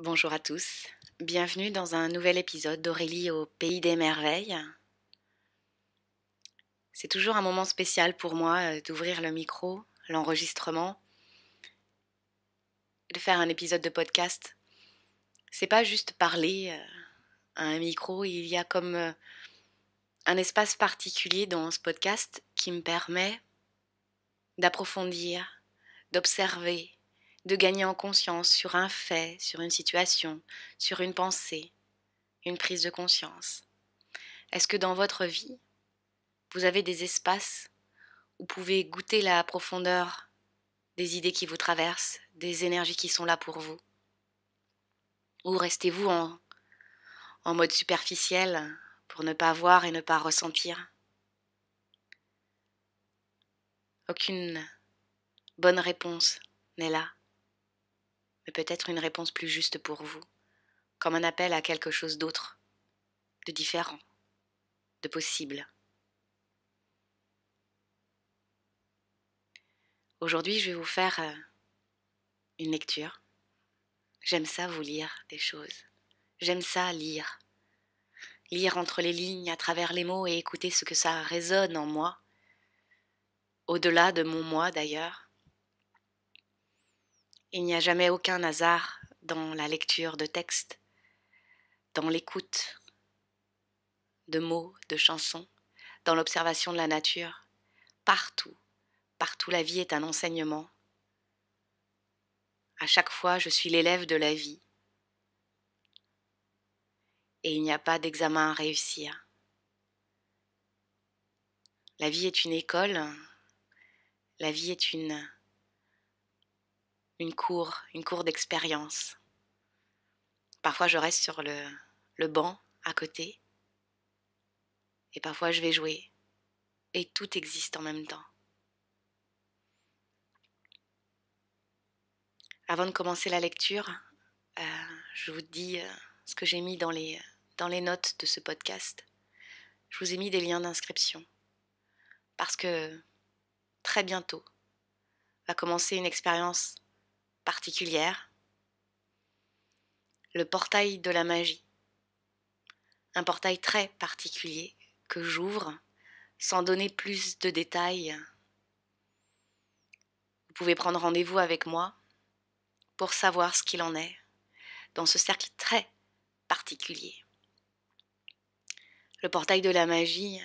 Bonjour à tous, bienvenue dans un nouvel épisode d'Aurélie au Pays des Merveilles. C'est toujours un moment spécial pour moi euh, d'ouvrir le micro, l'enregistrement, de faire un épisode de podcast. C'est pas juste parler euh, à un micro, il y a comme euh, un espace particulier dans ce podcast qui me permet d'approfondir, d'observer, de gagner en conscience sur un fait, sur une situation, sur une pensée, une prise de conscience. Est-ce que dans votre vie, vous avez des espaces où vous pouvez goûter la profondeur des idées qui vous traversent, des énergies qui sont là pour vous Ou restez-vous en, en mode superficiel pour ne pas voir et ne pas ressentir Aucune bonne réponse n'est là mais peut-être une réponse plus juste pour vous, comme un appel à quelque chose d'autre, de différent, de possible. Aujourd'hui, je vais vous faire euh, une lecture. J'aime ça vous lire des choses. J'aime ça lire. Lire entre les lignes, à travers les mots et écouter ce que ça résonne en moi. Au-delà de mon moi d'ailleurs. Il n'y a jamais aucun hasard dans la lecture de textes, dans l'écoute de mots, de chansons, dans l'observation de la nature. Partout, partout la vie est un enseignement. À chaque fois, je suis l'élève de la vie. Et il n'y a pas d'examen à réussir. La vie est une école, la vie est une une cour, une cour d'expérience. Parfois, je reste sur le, banc à côté. Et parfois, je vais jouer. Et tout existe en même temps. Avant de commencer la lecture, euh, je vous dis euh, ce que j'ai mis dans les, dans les notes de ce podcast. Je vous ai mis des liens d'inscription. Parce que très bientôt va commencer une expérience particulière, le portail de la magie, un portail très particulier que j'ouvre sans donner plus de détails. Vous pouvez prendre rendez-vous avec moi pour savoir ce qu'il en est dans ce cercle très particulier. Le portail de la magie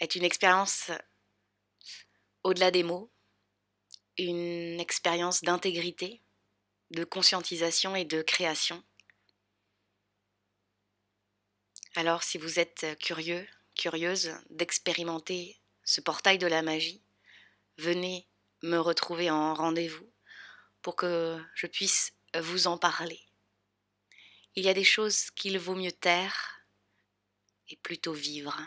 est une expérience au-delà des mots, une expérience d'intégrité, de conscientisation et de création. Alors si vous êtes curieux, curieuse d'expérimenter ce portail de la magie, venez me retrouver en rendez-vous pour que je puisse vous en parler. Il y a des choses qu'il vaut mieux taire et plutôt vivre.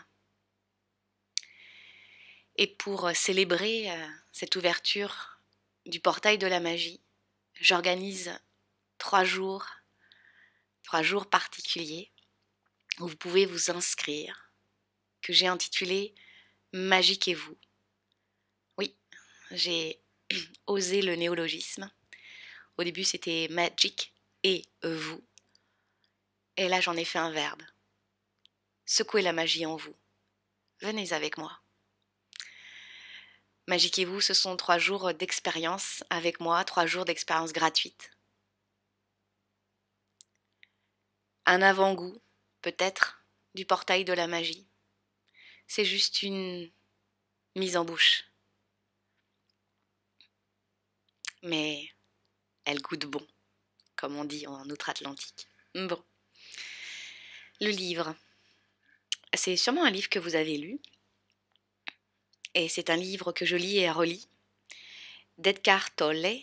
Et pour célébrer euh, cette ouverture du portail de la magie. J'organise trois jours, trois jours particuliers où vous pouvez vous inscrire, que j'ai intitulé Magique et vous. Oui, j'ai osé le néologisme. Au début, c'était Magic et vous. Et là, j'en ai fait un verbe. Secouez la magie en vous. Venez avec moi magiquez vous, ce sont trois jours euh, d'expérience avec moi, trois jours d'expérience gratuite. Un avant-goût, peut-être, du portail de la magie. C'est juste une mise en bouche. Mais elle goûte bon, comme on dit en Outre-Atlantique. Bon. Le livre. C'est sûrement un livre que vous avez lu, et c'est un livre que je lis et relis, d'Edgar Tolle,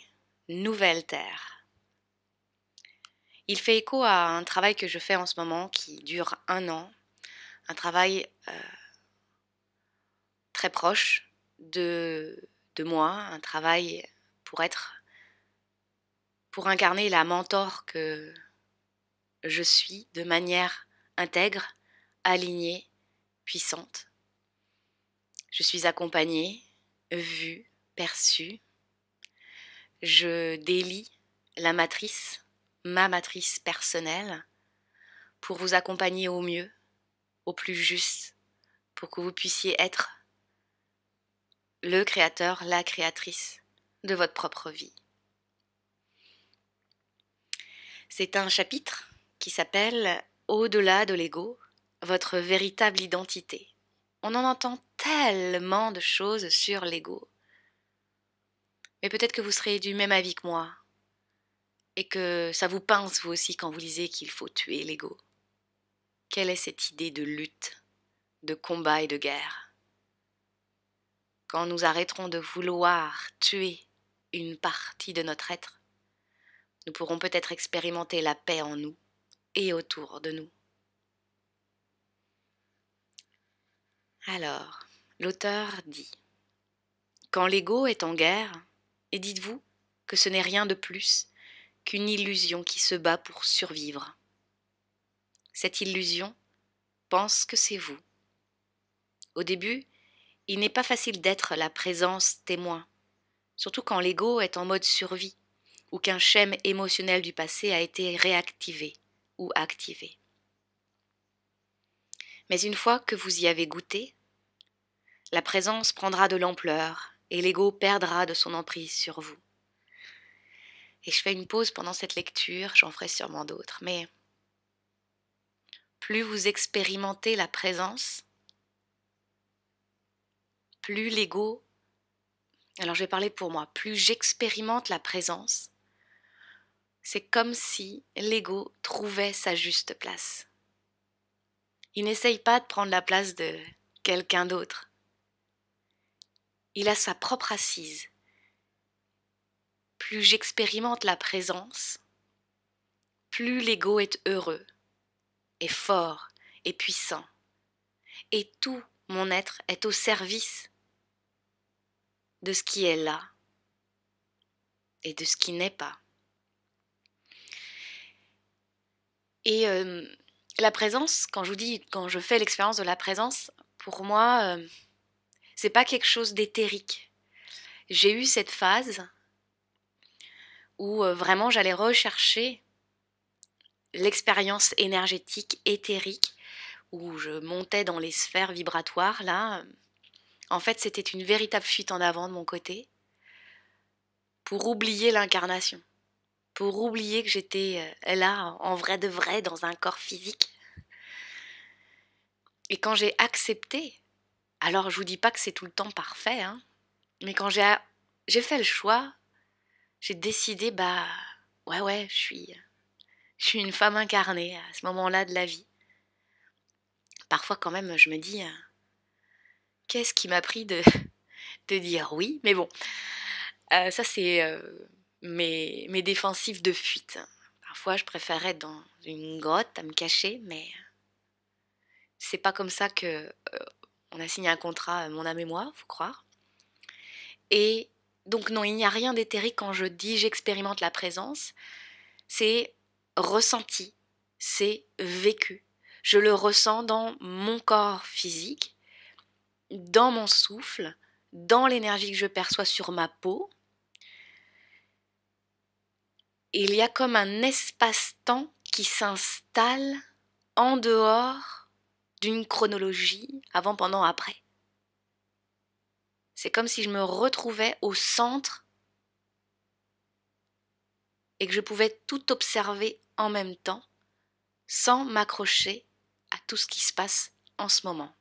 Nouvelle Terre. Il fait écho à un travail que je fais en ce moment qui dure un an, un travail euh, très proche de, de moi, un travail pour être, pour incarner la mentor que je suis de manière intègre, alignée, puissante. Je suis accompagnée, vue, perçue. Je délie la matrice, ma matrice personnelle, pour vous accompagner au mieux, au plus juste, pour que vous puissiez être le créateur, la créatrice de votre propre vie. C'est un chapitre qui s'appelle Au-delà de l'ego, votre véritable identité. On en entend tellement de choses sur l'ego. Mais peut-être que vous serez du même avis que moi, et que ça vous pince vous aussi quand vous lisez qu'il faut tuer l'ego. Quelle est cette idée de lutte, de combat et de guerre Quand nous arrêterons de vouloir tuer une partie de notre être, nous pourrons peut-être expérimenter la paix en nous et autour de nous. Alors, l'auteur dit Quand l'ego est en guerre, et dites-vous que ce n'est rien de plus qu'une illusion qui se bat pour survivre. Cette illusion pense que c'est vous. Au début, il n'est pas facile d'être la présence témoin, surtout quand l'ego est en mode survie ou qu'un schème émotionnel du passé a été réactivé ou activé. Mais une fois que vous y avez goûté, la présence prendra de l'ampleur et l'ego perdra de son emprise sur vous. Et je fais une pause pendant cette lecture, j'en ferai sûrement d'autres, mais plus vous expérimentez la présence, plus l'ego, alors je vais parler pour moi, plus j'expérimente la présence, c'est comme si l'ego trouvait sa juste place. Il n'essaye pas de prendre la place de quelqu'un d'autre il a sa propre assise. Plus j'expérimente la présence, plus l'ego est heureux, est fort et puissant, et tout mon être est au service de ce qui est là et de ce qui n'est pas. Et euh, la présence, quand je vous dis, quand je fais l'expérience de la présence, pour moi, euh, c'est pas quelque chose d'éthérique. J'ai eu cette phase où euh, vraiment j'allais rechercher l'expérience énergétique éthérique où je montais dans les sphères vibratoires là en fait c'était une véritable fuite en avant de mon côté pour oublier l'incarnation pour oublier que j'étais euh, là en vrai de vrai dans un corps physique et quand j'ai accepté alors je vous dis pas que c'est tout le temps parfait, hein, mais quand j'ai, j'ai fait le choix, j'ai décidé, bah ouais ouais, je suis, je suis une femme incarnée à ce moment-là de la vie. Parfois quand même, je me dis, hein, qu'est-ce qui m'a pris de, dire oui Mais bon, euh, ça c'est euh, mes, défensives de fuite. Parfois je préférais être dans une grotte à me cacher, mais c'est pas comme ça que euh, on a signé un contrat, euh, mon âme et moi, faut croire. Et donc non, il n'y a rien d'éthérique quand je dis j'expérimente la présence. C'est ressenti, c'est vécu. Je le ressens dans mon corps physique, dans mon souffle, dans l'énergie que je perçois sur ma peau. Il y a comme un espace-temps qui s'installe en dehors d'une chronologie avant, pendant, après. C'est comme si je me retrouvais au centre et que je pouvais tout observer en même temps sans m'accrocher à tout ce qui se passe en ce moment.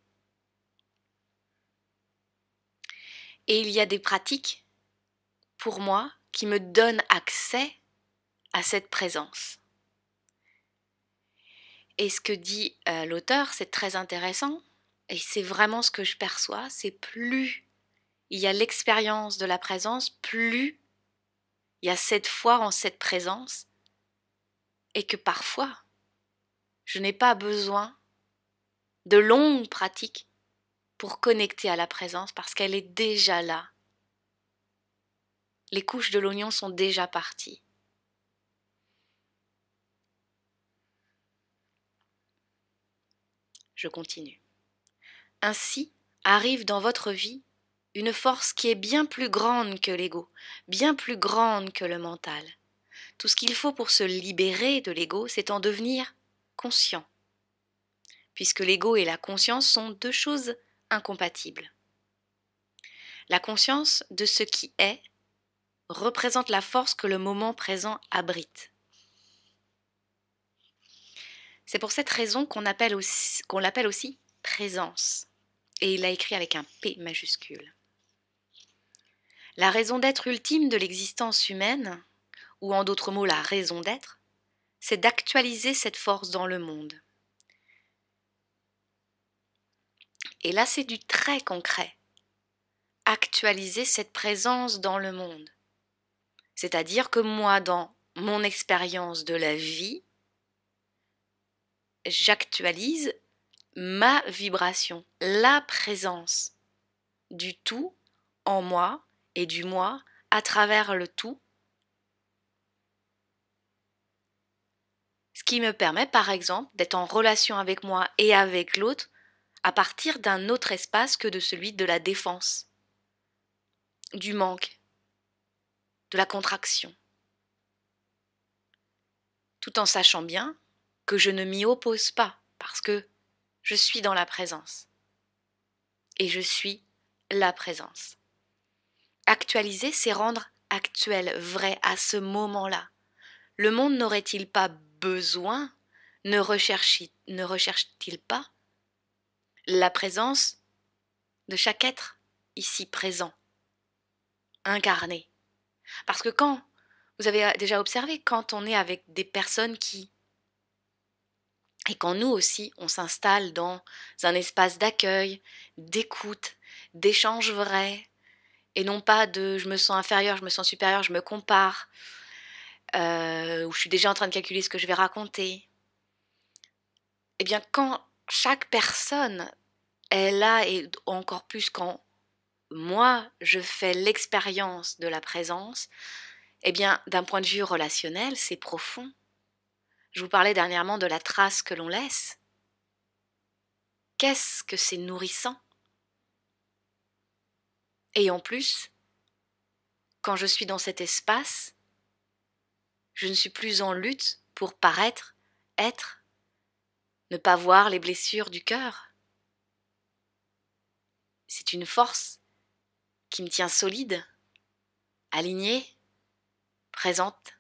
Et il y a des pratiques, pour moi, qui me donnent accès à cette présence. Et ce que dit euh, l'auteur, c'est très intéressant, et c'est vraiment ce que je perçois, c'est plus il y a l'expérience de la présence, plus il y a cette foi en cette présence, et que parfois, je n'ai pas besoin de longues pratiques pour connecter à la présence parce qu'elle est déjà là. Les couches de l'oignon sont déjà parties. Je continue. Ainsi arrive dans votre vie une force qui est bien plus grande que l'ego, bien plus grande que le mental. Tout ce qu'il faut pour se libérer de l'ego, c'est en devenir conscient. Puisque l'ego et la conscience sont deux choses incompatibles. La conscience de ce qui est représente la force que le moment présent abrite. C'est pour cette raison qu'on l'appelle aussi, présence. Et il l'a écrit avec un P majuscule. La raison d'être ultime de l'existence humaine, ou en d'autres mots la raison d'être, c'est d'actualiser cette force dans le monde. Et là, c'est du très concret. Actualiser cette présence dans le monde. C'est-à-dire que moi, dans mon expérience de la vie, j'actualise ma vibration, la présence du tout en moi et du moi à travers le tout. Ce qui me permet par exemple d'être en relation avec moi et avec l'autre à partir d'un autre espace que de celui de la défense, du manque, de la contraction. Tout en sachant bien que je ne m'y oppose pas, parce que je suis dans la présence. Et je suis la présence. Actualiser, c'est rendre actuel, vrai, à ce moment-là. Le monde n'aurait-il pas besoin, ne recherche-t-il pas la présence de chaque être ici présent, incarné Parce que quand, vous avez déjà observé, quand on est avec des personnes qui et quand nous aussi, on s'installe dans un espace d'accueil, d'écoute, d'échange vrai, et non pas de je me sens inférieur, je me sens supérieur, je me compare, euh, ou je suis déjà en train de calculer ce que je vais raconter. Eh bien, quand chaque personne est là, et encore plus quand moi, je fais l'expérience de la présence, eh bien, d'un point de vue relationnel, c'est profond. Je vous parlais dernièrement de la trace que l'on laisse. Qu'est-ce que c'est nourrissant Et en plus, quand je suis dans cet espace, je ne suis plus en lutte pour paraître, être, ne pas voir les blessures du cœur. C'est une force qui me tient solide, alignée, présente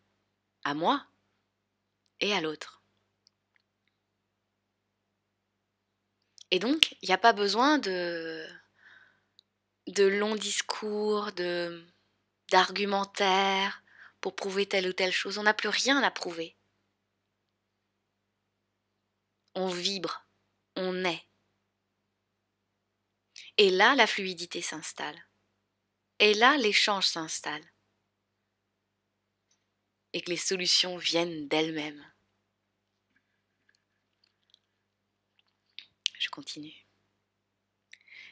à moi et à l'autre. Et donc, il n'y a pas besoin de, de longs discours, de, d'argumentaires pour prouver telle ou telle chose. On n'a plus rien à prouver. On vibre, on est. Et là, la fluidité s'installe. Et là, l'échange s'installe et que les solutions viennent d'elles-mêmes. Je continue.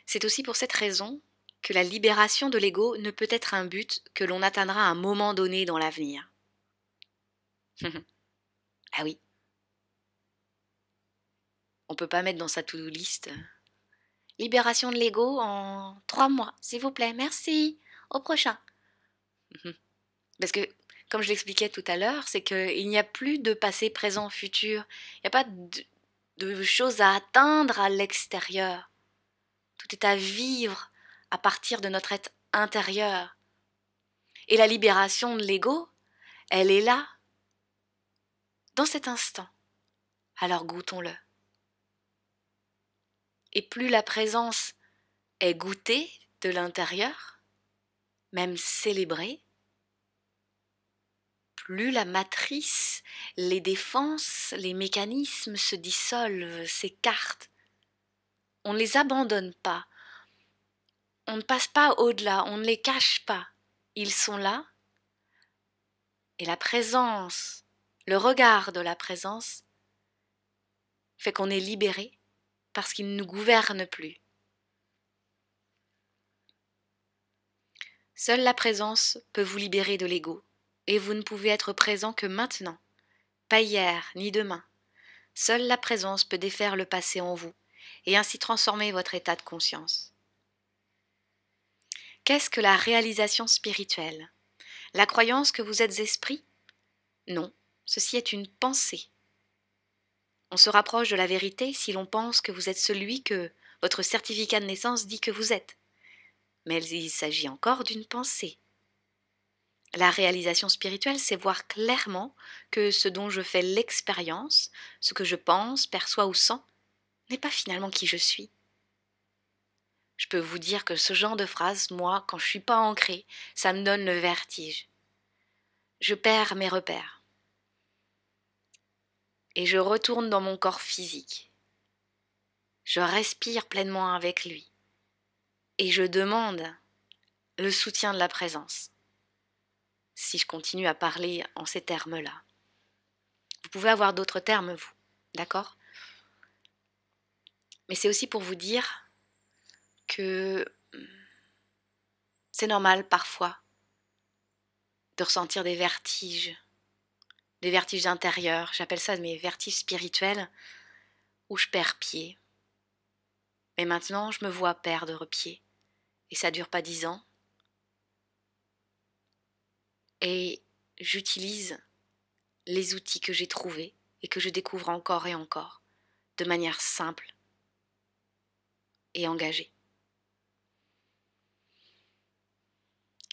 C'est aussi pour cette raison que la libération de l'ego ne peut être un but que l'on atteindra à un moment donné dans l'avenir. ah oui. On peut pas mettre dans sa to-do list euh, libération de l'ego en trois mois, s'il vous plaît, merci, au prochain. Parce que comme je l'expliquais tout à l'heure, c'est qu'il n'y a plus de passé, présent, futur. Il n'y a pas de, choses à atteindre à l'extérieur. Tout est à vivre à partir de notre être intérieur. Et la libération de l'ego, elle est là, dans cet instant. Alors goûtons-le. Et plus la présence est goûtée de l'intérieur, même célébrée, plus la matrice, les défenses, les mécanismes se dissolvent, s'écartent. On ne les abandonne pas. On ne passe pas au-delà, on ne les cache pas. Ils sont là. Et la présence, le regard de la présence, fait qu'on est libéré parce qu'il ne nous gouverne plus. Seule la présence peut vous libérer de l'ego et vous ne pouvez être présent que maintenant, pas hier ni demain. Seule la présence peut défaire le passé en vous et ainsi transformer votre état de conscience. Qu'est-ce que la réalisation spirituelle La croyance que vous êtes esprit Non, ceci est une pensée. On se rapproche de la vérité si l'on pense que vous êtes celui que votre certificat de naissance dit que vous êtes. Mais il s'agit encore d'une pensée la réalisation spirituelle, c'est voir clairement que ce dont je fais l'expérience, ce que je pense, perçois ou sens, n'est pas finalement qui je suis. Je peux vous dire que ce genre de phrase, moi, quand je suis pas ancrée, ça me donne le vertige. Je perds mes repères. Et je retourne dans mon corps physique. Je respire pleinement avec lui. Et je demande le soutien de la présence si je continue à parler en ces termes-là. Vous pouvez avoir d'autres termes, vous, d'accord Mais c'est aussi pour vous dire que hum, c'est normal parfois de ressentir des vertiges, des vertiges intérieurs, j'appelle ça mes vertiges spirituels, où je perds pied. Mais maintenant, je me vois perdre pied. Et ça dure pas dix ans, et j'utilise les outils que j'ai trouvés et que je découvre encore et encore, de manière simple et engagée.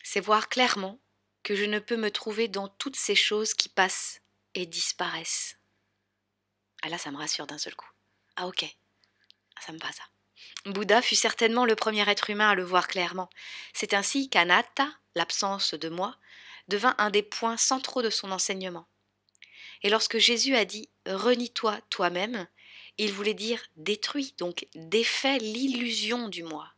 C'est voir clairement que je ne peux me trouver dans toutes ces choses qui passent et disparaissent. Ah là, ça me rassure d'un seul coup. Ah ok, ah, ça me va ça. Bouddha fut certainement le premier être humain à le voir clairement. C'est ainsi qu'anatta, l'absence de moi, devint un des points centraux de son enseignement. Et lorsque Jésus a dit Renie-toi toi-même, il voulait dire Détruis, donc défais l'illusion du moi.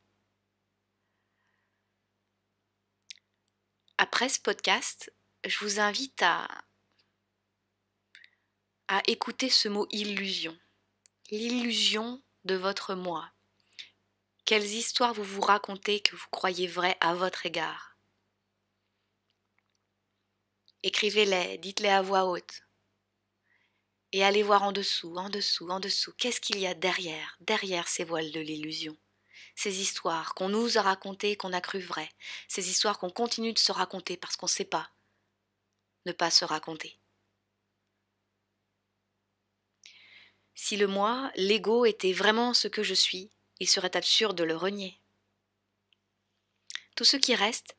Après ce podcast, je vous invite à, à écouter ce mot illusion. L'illusion de votre moi. Quelles histoires vous vous racontez que vous croyez vraies à votre égard Écrivez-les, dites-les à voix haute. Et allez voir en dessous, en dessous, en dessous, qu'est-ce qu'il y a derrière, derrière ces voiles de l'illusion ces histoires qu'on nous a racontées qu'on a cru vraies, ces histoires qu'on continue de se raconter parce qu'on ne sait pas ne pas se raconter. Si le moi, l'ego était vraiment ce que je suis, il serait absurde de le renier. Tout ce qui reste,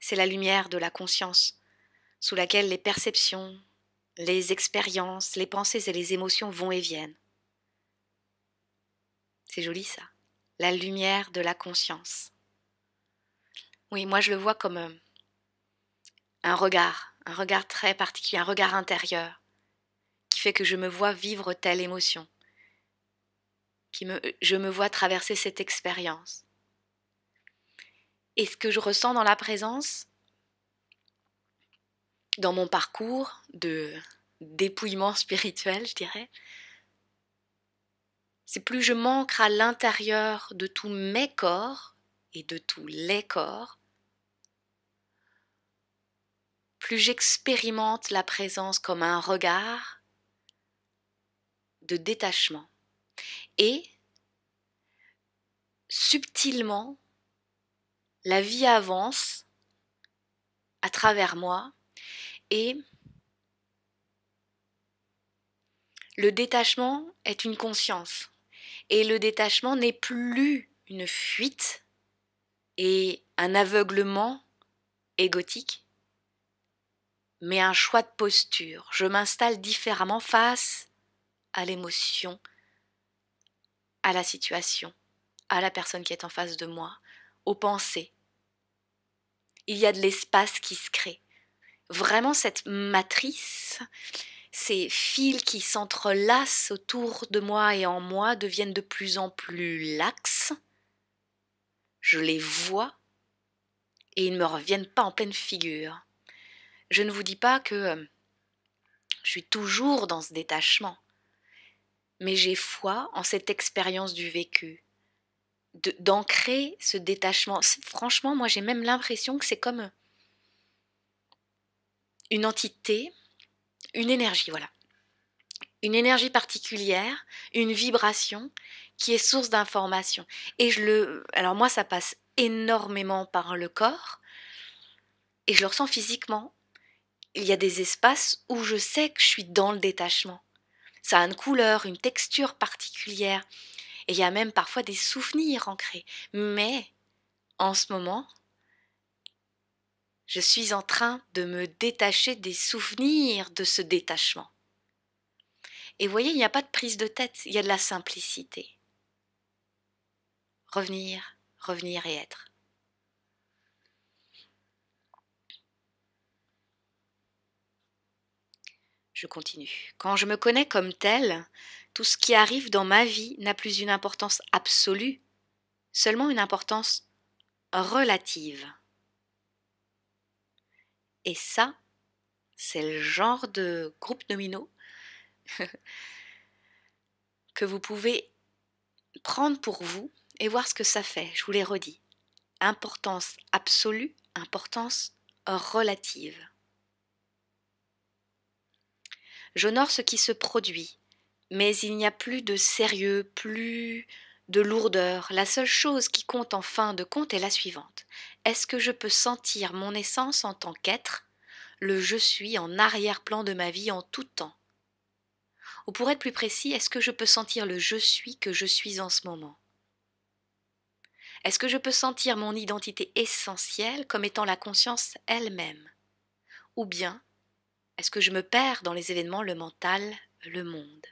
c'est la lumière de la conscience, sous laquelle les perceptions, les expériences, les pensées et les émotions vont et viennent. C'est joli ça, la lumière de la conscience. Oui, moi je le vois comme euh, un regard, un regard très particulier, un regard intérieur, qui fait que je me vois vivre telle émotion, qui me, je me vois traverser cette expérience. Et ce que je ressens dans la présence, dans mon parcours de dépouillement spirituel, je dirais, c'est plus je manque à l'intérieur de tous mes corps et de tous les corps, plus j'expérimente la présence comme un regard de détachement. Et, subtilement, la vie avance à travers moi et le détachement est une conscience. Et le détachement n'est plus une fuite et un aveuglement égotique, mais un choix de posture. Je m'installe différemment face à l'émotion, à la situation, à la personne qui est en face de moi, aux pensées. Il y a de l'espace qui se crée vraiment cette matrice, ces fils qui s'entrelacent autour de moi et en moi deviennent de plus en plus laxes. Je les vois et ils ne me reviennent pas en pleine figure. Je ne vous dis pas que euh, je suis toujours dans ce détachement, mais j'ai foi en cette expérience du vécu, d'ancrer ce détachement. Franchement, moi j'ai même l'impression que c'est comme euh, une entité, une énergie, voilà. Une énergie particulière, une vibration qui est source d'information. Et je le. Alors, moi, ça passe énormément par le corps et je le ressens physiquement. Il y a des espaces où je sais que je suis dans le détachement. Ça a une couleur, une texture particulière. Et il y a même parfois des souvenirs ancrés. Mais en ce moment, je suis en train de me détacher des souvenirs de ce détachement. Et vous voyez, il n'y a pas de prise de tête, il y a de la simplicité. Revenir, revenir et être. Je continue. Quand je me connais comme tel, tout ce qui arrive dans ma vie n'a plus une importance absolue, seulement une importance relative. Et ça, c'est le genre de groupe nominaux que vous pouvez prendre pour vous et voir ce que ça fait. Je vous l'ai redit. Importance absolue, importance relative. J'honore ce qui se produit, mais il n'y a plus de sérieux, plus de lourdeur, la seule chose qui compte en fin de compte est la suivante. Est-ce que je peux sentir mon essence en tant qu'être, le je suis en arrière-plan de ma vie en tout temps Ou pour être plus précis, est-ce que je peux sentir le je suis que je suis en ce moment Est-ce que je peux sentir mon identité essentielle comme étant la conscience elle-même Ou bien, est-ce que je me perds dans les événements, le mental, le monde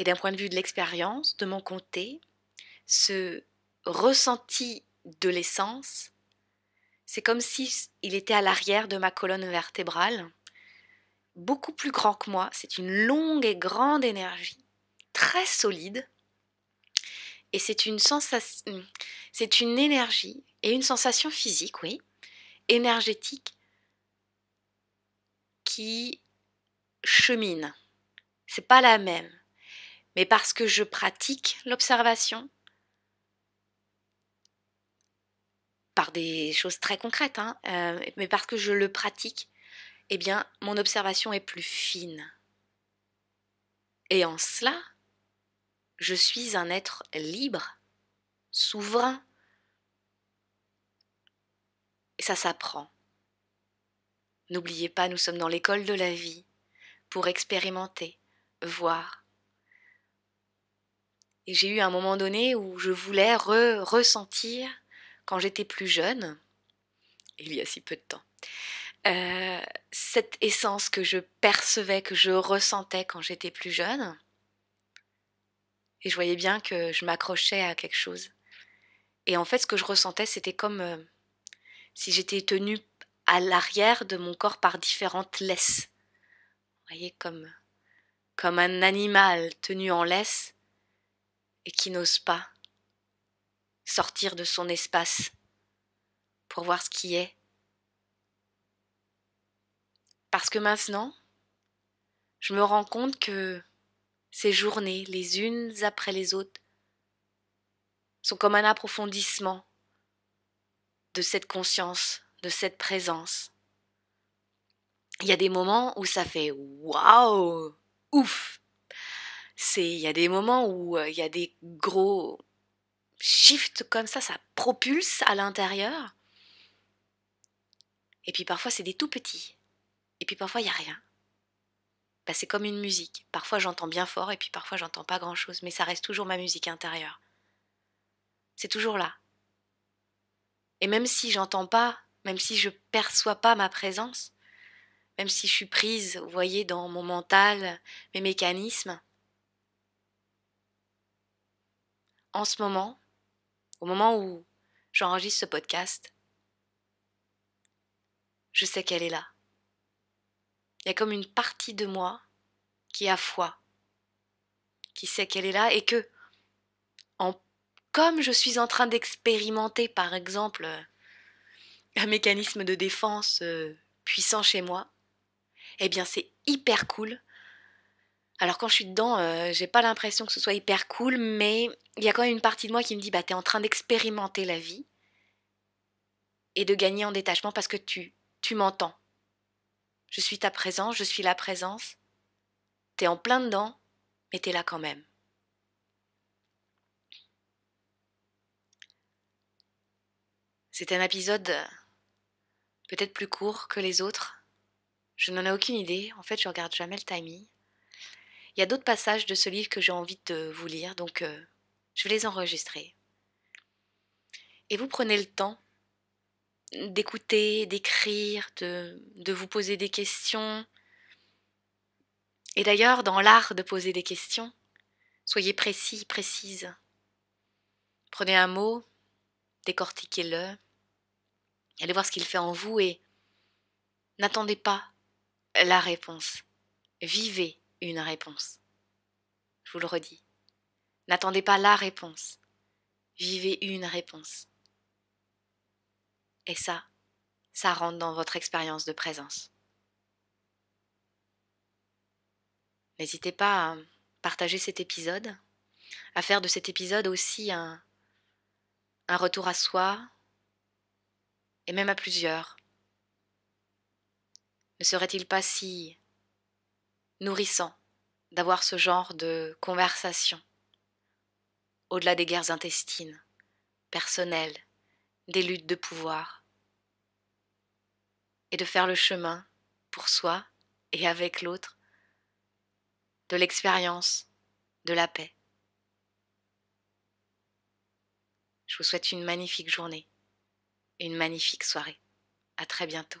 et d'un point de vue de l'expérience, de mon côté, ce ressenti de l'essence, c'est comme si il était à l'arrière de ma colonne vertébrale, beaucoup plus grand que moi. C'est une longue et grande énergie, très solide, et c'est une sensation, hum, c'est une énergie et une sensation physique, oui, énergétique, qui chemine. C'est pas la même mais parce que je pratique l'observation par des choses très concrètes, hein, euh, mais parce que je le pratique, eh bien, mon observation est plus fine. Et en cela, je suis un être libre, souverain. Et ça s'apprend. N'oubliez pas, nous sommes dans l'école de la vie pour expérimenter, voir, et j'ai eu un moment donné où je voulais ressentir quand j'étais plus jeune, il y a si peu de temps, euh, cette essence que je percevais, que je ressentais quand j'étais plus jeune. Et je voyais bien que je m'accrochais à quelque chose. Et en fait, ce que je ressentais, c'était comme euh, si j'étais tenue à l'arrière de mon corps par différentes laisses. Vous voyez, comme, comme un animal tenu en laisse et qui n'ose pas sortir de son espace pour voir ce qui est. Parce que maintenant, je me rends compte que ces journées, les unes après les autres, sont comme un approfondissement de cette conscience, de cette présence. Il y a des moments où ça fait waouh, ouf, il y a des moments où euh, il y a des gros shifts comme ça, ça propulse à l'intérieur. Et puis parfois c'est des tout petits. Et puis parfois il n'y a rien. Bah, c'est comme une musique. Parfois j'entends bien fort et puis parfois j'entends pas grand-chose, mais ça reste toujours ma musique intérieure. C'est toujours là. Et même si j'entends pas, même si je perçois pas ma présence, même si je suis prise, vous voyez, dans mon mental, mes mécanismes, en ce moment, au moment où j'enregistre ce podcast, je sais qu'elle est là. Il y a comme une partie de moi qui a foi, qui sait qu'elle est là et que, comme je suis en train d'expérimenter, par exemple, un mécanisme de défense euh, puissant chez moi, eh bien c'est hyper cool alors quand je suis dedans, euh, j'ai pas l'impression que ce soit hyper cool, mais il y a quand même une partie de moi qui me dit bah t'es en train d'expérimenter la vie et de gagner en détachement parce que tu tu m'entends. Je suis ta présence, je suis la présence. T'es en plein dedans, mais t'es là quand même. C'est un épisode euh, peut-être plus court que les autres. Je n'en ai aucune idée. En fait, je regarde jamais le timing. Il y a d'autres passages de ce livre que j'ai envie de vous lire, donc euh, je vais les enregistrer. Et vous prenez le temps d'écouter, d'écrire, de, de vous poser des questions. Et d'ailleurs, dans l'art de poser des questions, soyez précis, précise. Prenez un mot, décortiquez-le, allez voir ce qu'il fait en vous et n'attendez pas la réponse. Vivez une réponse. Je vous le redis. N'attendez pas la réponse. Vivez une réponse. Et ça, ça rentre dans votre expérience de présence. N'hésitez pas à partager cet épisode, à faire de cet épisode aussi un, un retour à soi, et même à plusieurs. Ne serait-il pas si nourrissant d'avoir ce genre de conversation, au-delà des guerres intestines, personnelles, des luttes de pouvoir, et de faire le chemin pour soi et avec l'autre de l'expérience, de la paix. Je vous souhaite une magnifique journée et une magnifique soirée. À très bientôt.